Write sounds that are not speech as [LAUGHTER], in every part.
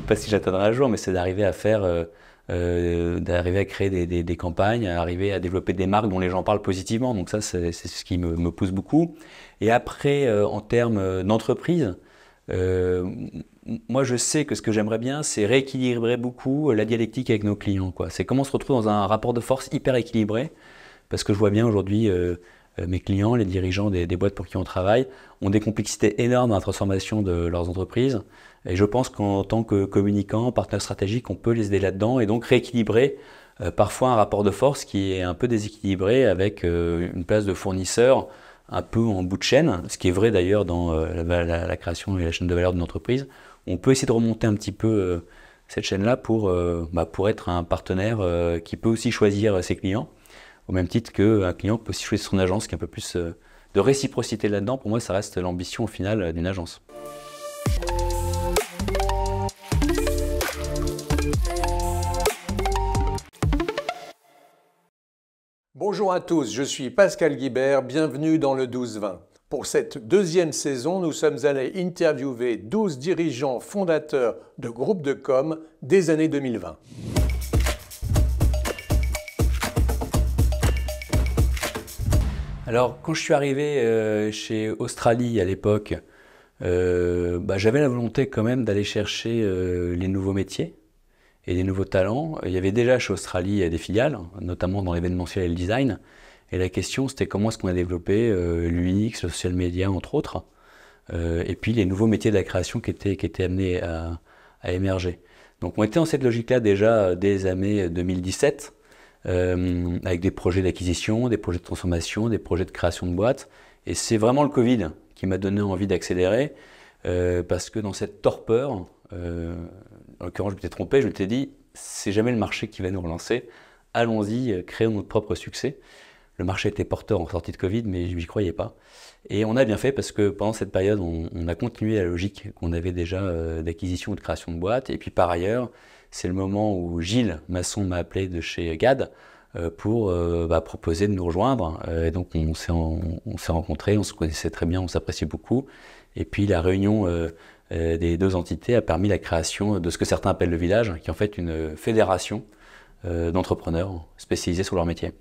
sais pas si j'atteindrai un jour, mais c'est d'arriver à faire, euh, euh, d'arriver à créer des, campagnes, à arriver à développer des marques dont les gens parlent positivement. Donc ça, c'est ce qui me, pousse beaucoup. Et après, euh, en termes d'entreprise, moi, je sais que ce que j'aimerais bien, c'est rééquilibrer beaucoup la dialectique avec nos clients. C'est comment on se retrouve dans un rapport de force hyper équilibré, parce que je vois bien aujourd'hui euh, mes clients, les dirigeants des, boîtes pour qui on travaille, ont des complexités énormes dans la transformation de leurs entreprises. Et je pense qu'en tant que communicant, partenaire stratégique, on peut les aider là-dedans et donc rééquilibrer euh, parfois un rapport de force qui est un peu déséquilibré avec euh, une place de fournisseur un peu en bout de chaîne, ce qui est vrai d'ailleurs dans la, création et la chaîne de valeur d'une entreprise. On peut essayer de remonter un petit peu cette chaîne-là pour, bah, pour être un partenaire qui peut aussi choisir ses clients au même titre qu'un euh, client peut sur son agence, qui a un peu plus euh, de réciprocité là-dedans. Pour moi, ça reste l'ambition au final euh, d'une agence. Bonjour à tous, je suis Pascal Guibert, bienvenue dans le 12-20. Pour cette deuxième saison, nous sommes allés interviewer 12 dirigeants fondateurs de groupes de com des années 2020. Alors, quand je suis arrivé euh, chez Australie à l'époque, euh, bah, j'avais la volonté quand même d'aller chercher euh, les nouveaux métiers et les nouveaux talents. Il y avait déjà chez Australie des filiales, notamment dans l'événementiel et le design. Et la question, c'était comment est-ce qu'on a développé l'UX, le social media, entre autres, et puis les nouveaux métiers de la création qui étaient, amenés à, émerger. Donc, on était en cette logique-là déjà dès années 2017. Euh, avec des projets d'acquisition, des projets de transformation, des projets de création de boîtes. Et c'est vraiment le Covid qui m'a donné envie d'accélérer, euh, parce que dans cette torpeur, euh, en l'occurrence je m'étais trompé, je m'étais dit, c'est jamais le marché qui va nous relancer, allons-y, créons notre propre succès. Le marché était porteur en sortie de Covid, mais je n'y croyais pas. Et on a bien fait parce que pendant cette période, on, on a continué la logique qu'on avait déjà d'acquisition ou de création de boîtes. Et puis par ailleurs, c'est le moment où Gilles Masson m'a appelé de chez GAD euh, pour euh, bah, proposer de nous rejoindre. Euh, et donc on s'est, on s'est rencontrés, on se connaissait très bien, on s'appréciait beaucoup. Et puis la réunion des deux entités a permis la création de ce que certains appellent le village, qui est en fait une fédération d'entrepreneurs spécialisés sur leur métier.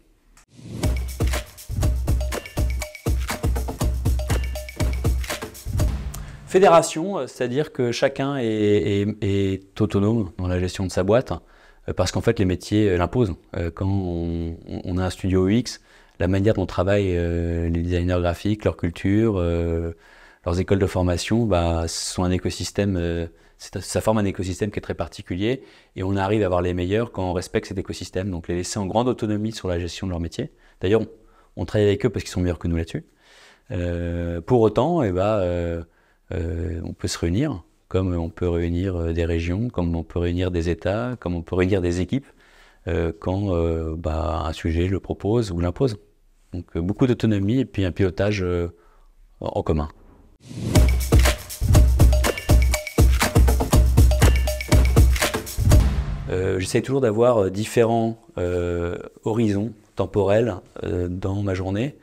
Fédération, euh, c'est-à-dire que chacun est, autonome dans la gestion de sa boîte, euh, parce qu'en fait les métiers euh, l'imposent. Quand on, a un studio UX, la manière dont travaillent les designers graphiques, leur culture, leurs écoles de formation, bah, sont un écosystème ça forme un écosystème qui est très particulier et on arrive à avoir les meilleurs quand on respecte cet écosystème. Donc les laisser en grande autonomie sur la gestion de leur métier. D'ailleurs, on, travaille avec eux parce qu'ils sont meilleurs que nous là-dessus. pour autant, et eh ben, bah, euh, on peut se réunir, comme on peut réunir euh, des régions, comme on peut réunir des États, comme on peut réunir des équipes, euh, quand bah, un sujet le propose ou l'impose. Donc beaucoup d'autonomie et puis un pilotage en commun. J'essaie toujours d'avoir différents horizons temporels dans ma journée.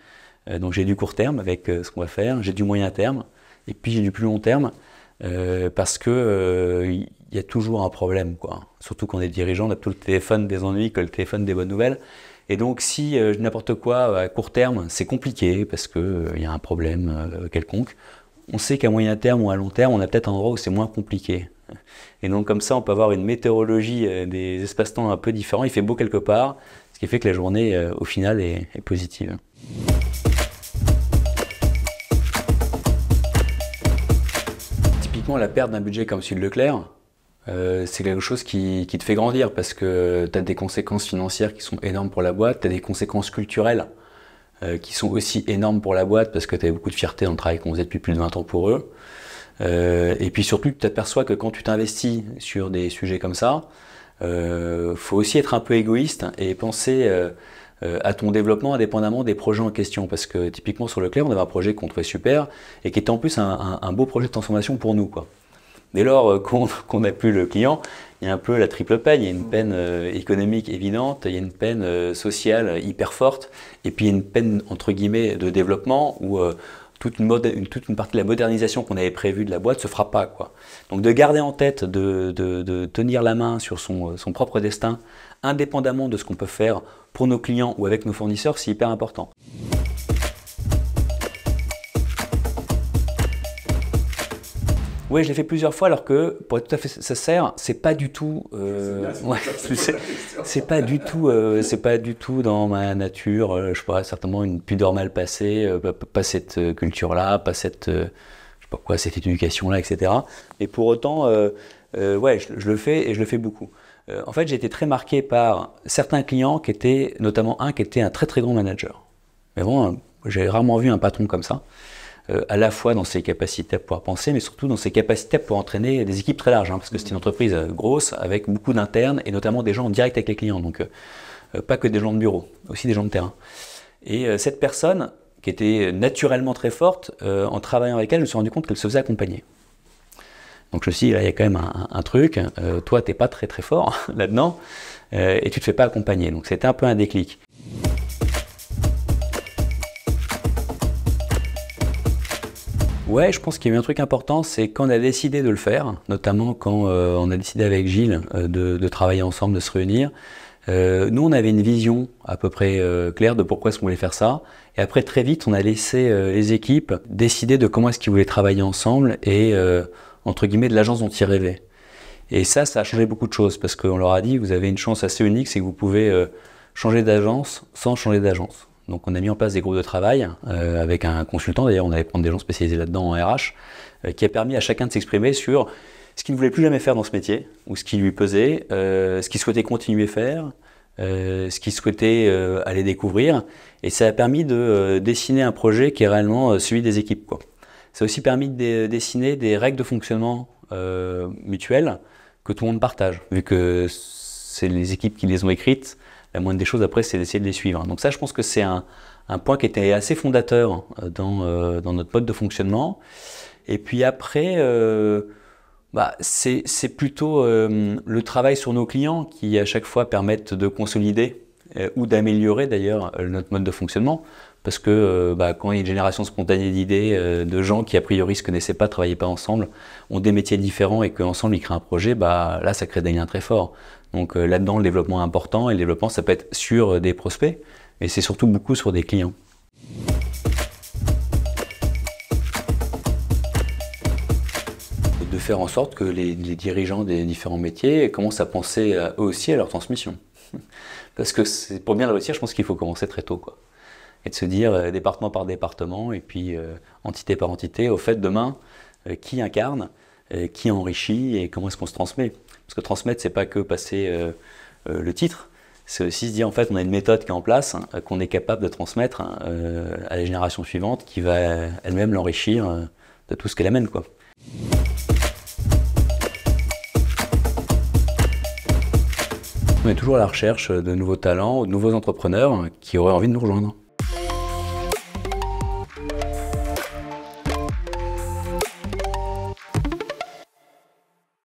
donc j'ai du court terme avec ce qu'on va faire, j'ai du moyen terme, et puis j'ai du plus long terme, euh, parce que euh, il y a toujours un problème, quoi. Surtout on est dirigeant, on a tout le téléphone des ennuis que le téléphone des bonnes nouvelles. Et donc, si euh, n'importe quoi à court terme, c'est compliqué parce qu'il il y a un problème quelconque, on sait qu'à moyen terme ou à long terme, on a peut-être un endroit où c'est moins compliqué. Et donc, comme ça, on peut avoir une météorologie des espaces-temps un peu différents. Il fait beau quelque part, ce qui fait que la journée, au final, est, est positive. la perte d'un budget comme celui de Leclerc, euh, c'est quelque chose qui, te fait grandir parce que tu as des conséquences financières qui sont énormes pour la boîte, tu as des conséquences culturelles euh, qui sont aussi énormes pour la boîte parce que tu as beaucoup de fierté dans le travail qu'on faisait depuis plus de 20 ans pour eux. Euh, et puis surtout, tu t'aperçois que quand tu t'investis sur des sujets comme ça, faut aussi être un peu égoïste et penser euh, à ton développement indépendamment des projets en question. Parce que typiquement sur le clair, on avait un projet qu'on trouvait super et qui était en plus un, beau projet de transformation pour nous. Quoi. Dès lors euh, [LAUGHS] qu'on n'a plus le client, il y a un peu la triple peine. Il y a une peine euh, économique évidente, il y a une peine sociale hyper forte, et puis il y a une peine entre guillemets de développement où toute une, partie de la modernisation qu'on avait prévue de la boîte se fera pas. Quoi. Donc de garder en tête, de, tenir la main sur son, euh, son propre destin, indépendamment de ce qu'on peut faire pour nos clients ou avec nos fournisseurs, c'est hyper important. Oui, je l'ai fait plusieurs fois, alors que, pour être tout à fait sincère, c'est pas du tout. Euh, c'est pas du tout, euh, c'est pas du tout dans ma nature. Euh, je sais pas, certainement une pudeur mal passée, pas cette culture-là, pas cette, je éducation-là, etc. Et pour autant, ouais, je, le fais et je le fais beaucoup. en fait, j'ai été très marqué par certains clients qui étaient, notamment un qui était un très très grand manager. Mais bon, j'ai rarement vu un patron comme ça. Euh, à la fois dans ses capacités à pouvoir penser, mais surtout dans ses capacités à pouvoir entraîner des équipes très larges, hein, parce que c'est une entreprise euh, grosse avec beaucoup d'internes et notamment des gens en direct avec les clients, donc euh, pas que des gens de bureau, aussi des gens de terrain. Et cette personne, qui était naturellement très forte, en travaillant avec elle, je me suis rendu compte qu'elle se faisait accompagner. Donc je me suis dit, là, il y a quand même un, truc, toi toi, t'es pas très très fort [LAUGHS] là-dedans, et tu te fais pas accompagner. Donc c'était un peu un déclic. Ouais, je pense qu'il y a eu un truc important, c'est quand on a décidé de le faire, notamment quand euh, on a décidé avec Gilles euh, de, travailler ensemble, de se réunir. Euh, nous, on avait une vision à peu près claire de pourquoi est-ce qu'on voulait faire ça. Et après, très vite, on a laissé les équipes décider de comment est-ce qu'ils voulaient travailler ensemble et, entre guillemets, de l'agence dont ils rêvaient. Et ça, ça a changé beaucoup de choses parce qu'on leur a dit, vous avez une chance assez unique, c'est que vous pouvez changer d'agence sans changer d'agence. Donc on a mis en place des groupes de travail euh, avec un consultant, d'ailleurs on allait prendre des gens spécialisés là-dedans en RH, euh, qui a permis à chacun de s'exprimer sur ce qu'il ne voulait plus jamais faire dans ce métier, ou ce qui lui pesait, euh, ce qu'il souhaitait continuer à faire, ce qu'il souhaitait aller découvrir, et ça a permis de dessiner un projet qui est réellement celui des équipes. Quoi. Ça a aussi permis de dessiner des règles de fonctionnement mutuelles que tout le monde partage, vu que c'est les équipes qui les ont écrites, la moindre des choses après, c'est d'essayer de les suivre. Donc ça, je pense que c'est un, point qui était assez fondateur euh, euh, dans, notre mode de fonctionnement. Et puis après, euh, bah, c'est plutôt le travail sur nos clients qui à chaque fois permettent de consolider ou d'améliorer d'ailleurs notre mode de fonctionnement parce que euh, bah, quand il y a une génération spontanée d'idées, euh, de gens qui a priori se connaissaient pas, ne travaillaient pas ensemble, ont des métiers différents et qu'ensemble ils créent un projet, bah, là ça crée des liens très forts. Donc euh, là-dedans, le développement est important et le développement, ça peut être sur des prospects, mais c'est surtout beaucoup sur des clients. de faire en sorte que les, dirigeants des différents métiers commencent à penser eux aussi à leur transmission. [LAUGHS] Parce que pour bien la réussir, je pense qu'il faut commencer très tôt et de se dire euh, département par département et puis euh, entité par entité, au fait demain, euh, qui incarne, qui enrichit et comment est-ce qu'on se transmet. Parce que transmettre, c'est pas que passer le titre, c'est aussi se dire en fait on a une méthode qui est en place, hein, qu'on est capable de transmettre hein, à la génération suivante qui va elle-même l'enrichir de tout ce qu'elle amène. Quoi. On est toujours à la recherche de nouveaux talents, de nouveaux entrepreneurs hein, qui auraient envie de nous rejoindre.